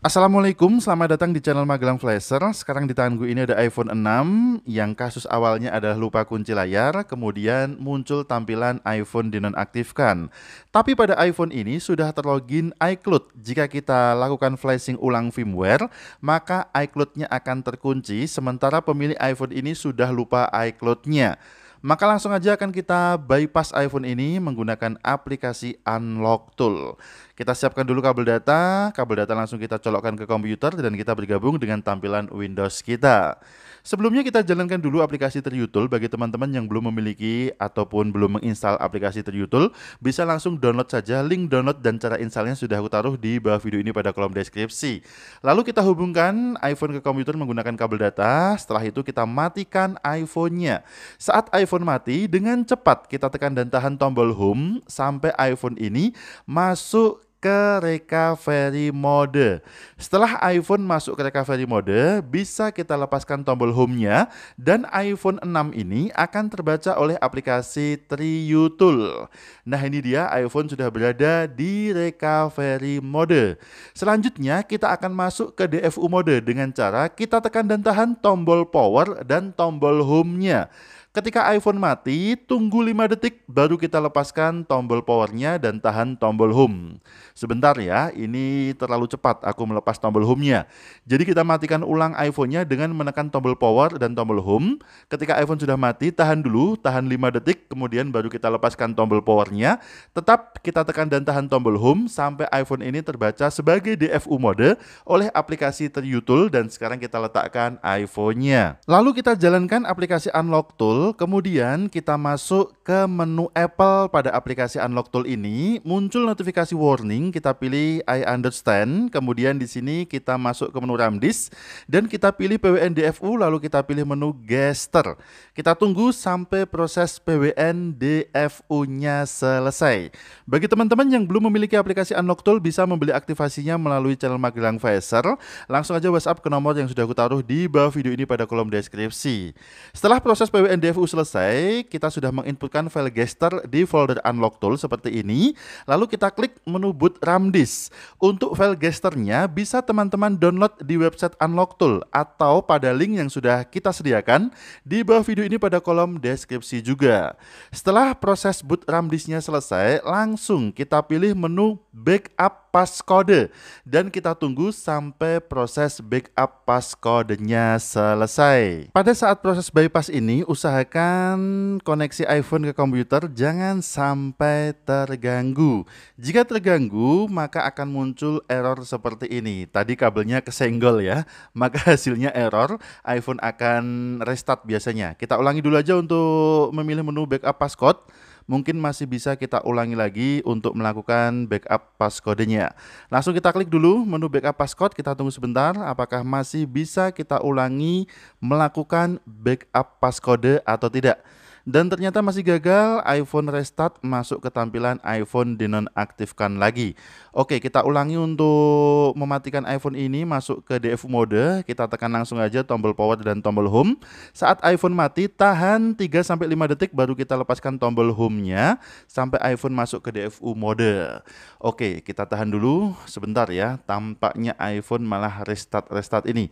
Assalamualaikum, selamat datang di channel Magelang Flasher. Sekarang di tangan gue ini ada iPhone 6 yang kasus awalnya adalah lupa kunci layar, kemudian muncul tampilan iPhone dinonaktifkan. Tapi pada iPhone ini sudah terlogin iCloud. Jika kita lakukan flashing ulang firmware, maka iCloud-nya akan terkunci, sementara pemilik iPhone ini sudah lupa iCloud-nya. Maka langsung aja akan kita bypass iPhone ini menggunakan aplikasi Unlock Tool. Kita siapkan dulu kabel data, kabel data langsung kita colokkan ke komputer dan kita bergabung dengan tampilan Windows kita. Sebelumnya kita jalankan dulu aplikasi Triutul bagi teman-teman yang belum memiliki ataupun belum menginstal aplikasi Triutul, bisa langsung download saja link download dan cara installnya sudah aku taruh di bawah video ini pada kolom deskripsi. Lalu kita hubungkan iPhone ke komputer menggunakan kabel data, setelah itu kita matikan iPhone-nya. Saat iPhone mati, dengan cepat kita tekan dan tahan tombol home sampai iPhone ini masuk ke recovery mode. Setelah iPhone masuk ke recovery mode, bisa kita lepaskan tombol home-nya dan iPhone 6 ini akan terbaca oleh aplikasi tool. Nah ini dia iPhone sudah berada di recovery mode. Selanjutnya kita akan masuk ke DFU mode dengan cara kita tekan dan tahan tombol power dan tombol home-nya. Ketika iPhone mati, tunggu 5 detik baru kita lepaskan tombol powernya dan tahan tombol home. Sebentar ya, ini terlalu cepat aku melepas tombol home-nya. Jadi kita matikan ulang iPhone-nya dengan menekan tombol power dan tombol home. Ketika iPhone sudah mati, tahan dulu, tahan 5 detik, kemudian baru kita lepaskan tombol powernya. Tetap kita tekan dan tahan tombol home sampai iPhone ini terbaca sebagai DFU mode oleh aplikasi TrueTool dan sekarang kita letakkan iPhone-nya. Lalu kita jalankan aplikasi Unlock Tool Tool, kemudian kita masuk ke menu Apple pada aplikasi Unlock Tool ini, muncul notifikasi warning, kita pilih I understand, kemudian di sini kita masuk ke menu Ramdis, dan kita pilih PWNDFU, lalu kita pilih menu Gester. Kita tunggu sampai proses PWNDFU-nya selesai. Bagi teman-teman yang belum memiliki aplikasi Unlock Tool, bisa membeli aktivasinya melalui channel Magelang Faisal. Langsung aja WhatsApp ke nomor yang sudah aku taruh di bawah video ini pada kolom deskripsi. Setelah proses PWNDFU CFU selesai, kita sudah menginputkan file gester di folder unlock tool seperti ini. Lalu kita klik menu boot RAM disk. Untuk file gesternya bisa teman-teman download di website unlock tool atau pada link yang sudah kita sediakan di bawah video ini pada kolom deskripsi juga. Setelah proses boot RAM disknya selesai, langsung kita pilih menu backup passcode dan kita tunggu sampai proses backup passcode-nya selesai. Pada saat proses bypass ini, usaha usahakan koneksi iPhone ke komputer jangan sampai terganggu. Jika terganggu, maka akan muncul error seperti ini. Tadi kabelnya kesenggol ya, maka hasilnya error. iPhone akan restart biasanya. Kita ulangi dulu aja untuk memilih menu backup passcode mungkin masih bisa kita ulangi lagi untuk melakukan backup passcode-nya. Langsung kita klik dulu menu backup passcode, kita tunggu sebentar apakah masih bisa kita ulangi melakukan backup passcode atau tidak. Dan ternyata masih gagal, iPhone restart masuk ke tampilan iPhone dinonaktifkan lagi. Oke, kita ulangi untuk mematikan iPhone ini masuk ke DF mode. Kita tekan langsung aja tombol power dan tombol home. Saat iPhone mati, tahan 3 sampai 5 detik baru kita lepaskan tombol home-nya sampai iPhone masuk ke DFU mode. Oke, kita tahan dulu sebentar ya. Tampaknya iPhone malah restart restart ini.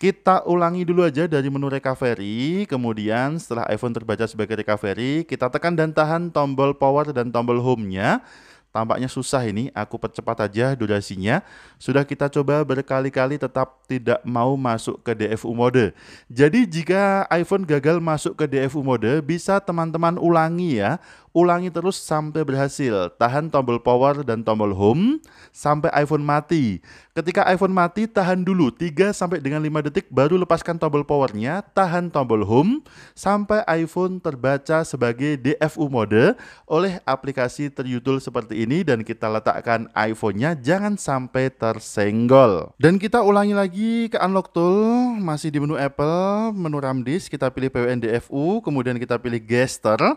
Kita ulangi dulu aja dari menu recovery, kemudian setelah iPhone terbaca sebagai recovery, kita tekan dan tahan tombol power dan tombol home-nya. Tampaknya susah ini, aku percepat aja durasinya. Sudah kita coba berkali-kali tetap tidak mau masuk ke DFU mode. Jadi jika iPhone gagal masuk ke DFU mode, bisa teman-teman ulangi ya Ulangi terus sampai berhasil. Tahan tombol power dan tombol home sampai iPhone mati. Ketika iPhone mati, tahan dulu 3 sampai dengan 5 detik baru lepaskan tombol powernya, tahan tombol home sampai iPhone terbaca sebagai DFU mode oleh aplikasi teryutul seperti ini dan kita letakkan iPhone-nya jangan sampai tersenggol. Dan kita ulangi lagi ke unlock tool, masih di menu Apple, menu RAM disk, kita pilih PWN DFU, kemudian kita pilih gesture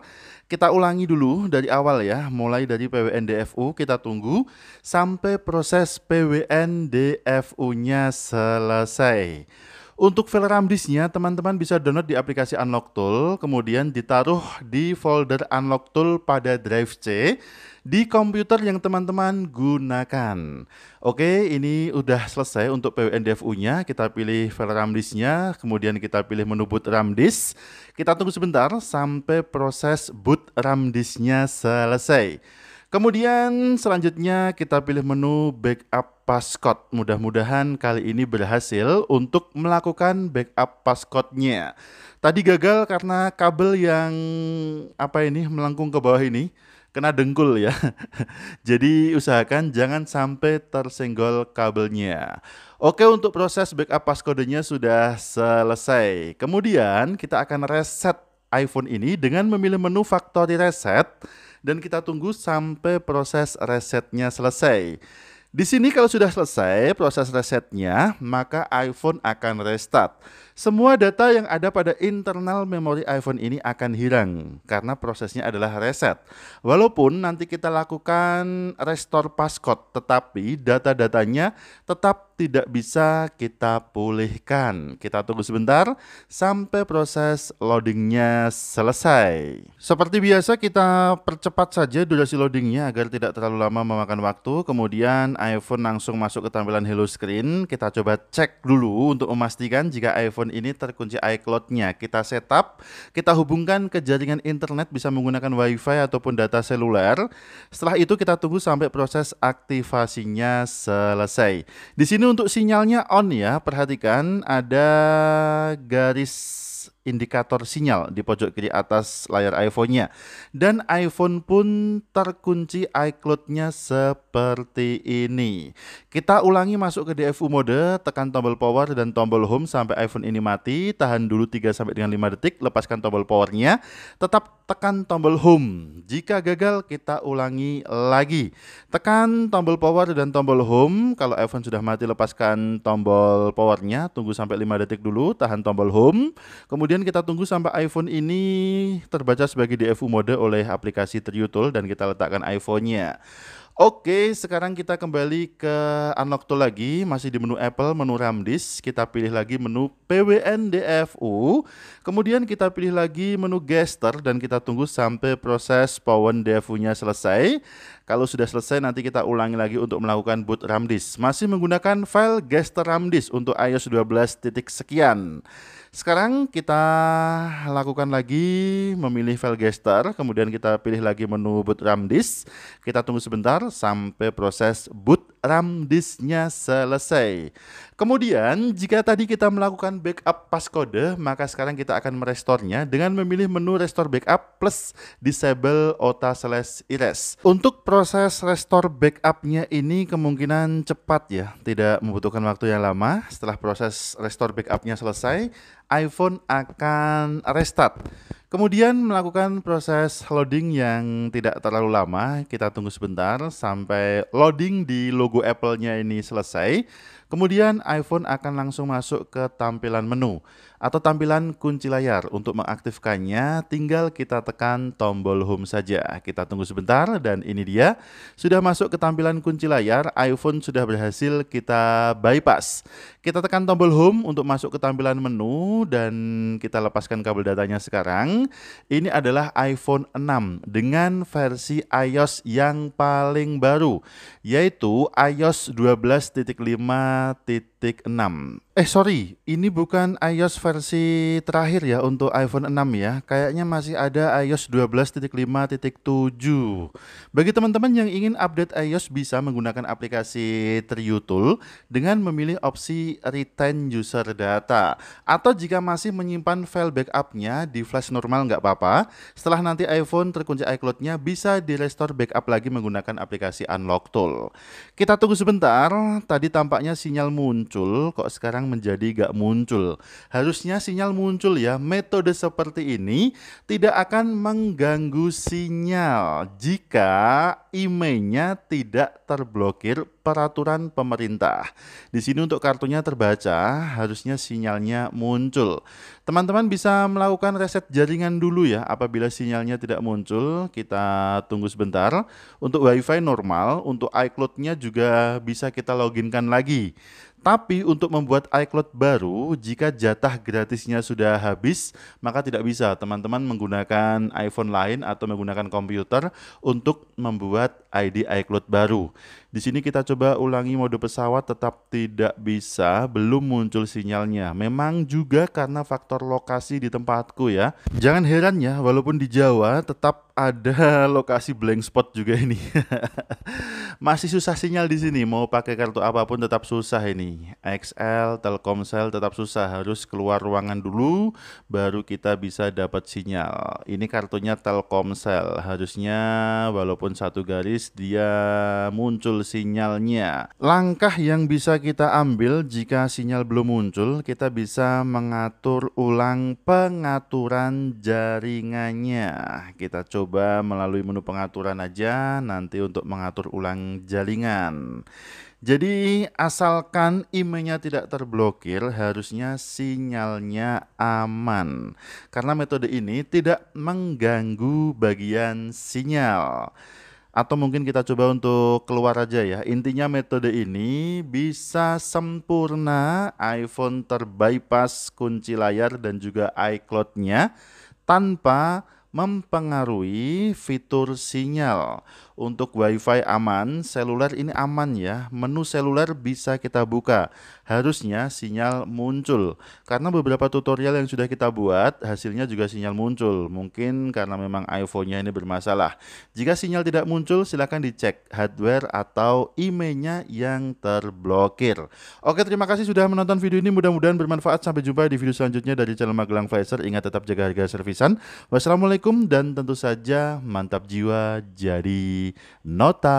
kita ulangi dulu dari awal ya, mulai dari PWNDFU kita tunggu sampai proses PWNDFU-nya selesai. Untuk file ramdisnya, teman-teman bisa download di aplikasi Unlock Tool, kemudian ditaruh di folder Unlock Tool pada drive C di komputer yang teman-teman gunakan. Oke, ini udah selesai untuk PWNDFU-nya. Kita pilih file ramdisnya, kemudian kita pilih menu boot ramdis. Kita tunggu sebentar sampai proses boot RAM disknya selesai. Kemudian selanjutnya kita pilih menu backup passcode. Mudah-mudahan kali ini berhasil untuk melakukan backup passcode-nya. Tadi gagal karena kabel yang apa ini melengkung ke bawah ini kena dengkul ya. Jadi usahakan jangan sampai tersenggol kabelnya. Oke untuk proses backup passcode-nya sudah selesai. Kemudian kita akan reset iPhone ini dengan memilih menu factory reset dan kita tunggu sampai proses resetnya selesai. Di sini kalau sudah selesai proses resetnya, maka iPhone akan restart. Semua data yang ada pada internal memori iPhone ini akan hilang karena prosesnya adalah reset. Walaupun nanti kita lakukan restore passcode, tetapi data-datanya tetap tidak bisa kita pulihkan. Kita tunggu sebentar sampai proses loadingnya selesai. Seperti biasa kita percepat saja durasi loadingnya agar tidak terlalu lama memakan waktu. Kemudian iPhone langsung masuk ke tampilan Hello Screen. Kita coba cek dulu untuk memastikan jika iPhone handphone ini terkunci iCloud-nya. Kita setup, kita hubungkan ke jaringan internet bisa menggunakan WiFi ataupun data seluler. Setelah itu kita tunggu sampai proses aktivasinya selesai. Di sini untuk sinyalnya on ya, perhatikan ada garis indikator sinyal di pojok kiri atas layar iPhone-nya. Dan iPhone pun terkunci iCloud-nya seperti ini. Kita ulangi masuk ke DFU mode, tekan tombol power dan tombol home sampai iPhone ini mati, tahan dulu 3 sampai dengan 5 detik, lepaskan tombol powernya, tetap tekan tombol home. Jika gagal, kita ulangi lagi. Tekan tombol power dan tombol home, kalau iPhone sudah mati lepaskan tombol powernya, tunggu sampai 5 detik dulu, tahan tombol home, kemudian Kemudian kita tunggu sampai iPhone ini terbaca sebagai DFU mode oleh aplikasi Triutul dan kita letakkan iPhone-nya. Oke, sekarang kita kembali ke unlock tool lagi, masih di menu Apple, menu Ramdis, kita pilih lagi menu PWN DFU, kemudian kita pilih lagi menu Gester dan kita tunggu sampai proses Power DFU-nya selesai. Kalau sudah selesai nanti kita ulangi lagi untuk melakukan boot Ramdis. Masih menggunakan file Gester Ramdis untuk iOS 12. sekian. Sekarang kita lakukan lagi memilih file gestar, kemudian kita pilih lagi menu boot RAM disk. Kita tunggu sebentar sampai proses boot Ram disknya selesai. Kemudian, jika tadi kita melakukan backup pas kode, maka sekarang kita akan merestornya dengan memilih menu restore backup plus disable OTA slash erase. Untuk proses restore backupnya ini kemungkinan cepat ya, tidak membutuhkan waktu yang lama. Setelah proses restore backupnya selesai, iPhone akan restart. Kemudian melakukan proses loading yang tidak terlalu lama. Kita tunggu sebentar sampai loading di logo Apple-nya ini selesai. Kemudian iPhone akan langsung masuk ke tampilan menu atau tampilan kunci layar. Untuk mengaktifkannya tinggal kita tekan tombol home saja. Kita tunggu sebentar dan ini dia sudah masuk ke tampilan kunci layar. iPhone sudah berhasil kita bypass. Kita tekan tombol home untuk masuk ke tampilan menu dan kita lepaskan kabel datanya sekarang. Ini adalah iPhone 6 dengan versi iOS yang paling baru yaitu iOS 12.5 titik Matic 6. Eh sorry, ini bukan iOS versi terakhir ya untuk iPhone 6 ya. Kayaknya masih ada iOS 12.5.7. Bagi teman-teman yang ingin update iOS bisa menggunakan aplikasi Triutul dengan memilih opsi Retain User Data. Atau jika masih menyimpan file backupnya di flash normal nggak apa-apa. Setelah nanti iPhone terkunci iCloud-nya bisa di restore backup lagi menggunakan aplikasi Unlock Tool. Kita tunggu sebentar, tadi tampaknya sinyal muncul muncul kok sekarang menjadi gak muncul. Harusnya sinyal muncul ya. Metode seperti ini tidak akan mengganggu sinyal jika emailnya tidak terblokir peraturan pemerintah. Di sini untuk kartunya terbaca, harusnya sinyalnya muncul. Teman-teman bisa melakukan reset jaringan dulu ya apabila sinyalnya tidak muncul. Kita tunggu sebentar. Untuk WiFi normal, untuk iCloud-nya juga bisa kita loginkan lagi. Tapi untuk membuat iCloud baru, jika jatah gratisnya sudah habis, maka tidak bisa teman-teman menggunakan iPhone lain atau menggunakan komputer untuk membuat ID iCloud baru. Di sini kita coba ulangi mode pesawat tetap tidak bisa, belum muncul sinyalnya. Memang juga karena faktor lokasi di tempatku ya. Jangan heran ya, walaupun di Jawa tetap ada lokasi blank spot juga ini. Masih susah sinyal di sini. Mau pakai kartu apapun tetap susah ini. XL, Telkomsel tetap susah. Harus keluar ruangan dulu baru kita bisa dapat sinyal. Ini kartunya Telkomsel. Harusnya walaupun satu garis dia muncul sinyalnya. Langkah yang bisa kita ambil jika sinyal belum muncul, kita bisa mengatur ulang pengaturan jaringannya. Kita coba coba melalui menu pengaturan aja nanti untuk mengatur ulang jaringan. Jadi asalkan emailnya tidak terblokir harusnya sinyalnya aman karena metode ini tidak mengganggu bagian sinyal. Atau mungkin kita coba untuk keluar aja ya. Intinya metode ini bisa sempurna iPhone terbypass kunci layar dan juga iCloud-nya tanpa mempengaruhi fitur sinyal untuk WiFi aman, seluler ini aman ya. Menu seluler bisa kita buka. Harusnya sinyal muncul. Karena beberapa tutorial yang sudah kita buat, hasilnya juga sinyal muncul. Mungkin karena memang iPhone-nya ini bermasalah. Jika sinyal tidak muncul, silahkan dicek hardware atau emailnya yang terblokir. Oke, terima kasih sudah menonton video ini. Mudah-mudahan bermanfaat. Sampai jumpa di video selanjutnya dari channel Magelang Pfizer. Ingat tetap jaga harga servisan. Wassalamualaikum dan tentu saja mantap jiwa jadi Nota.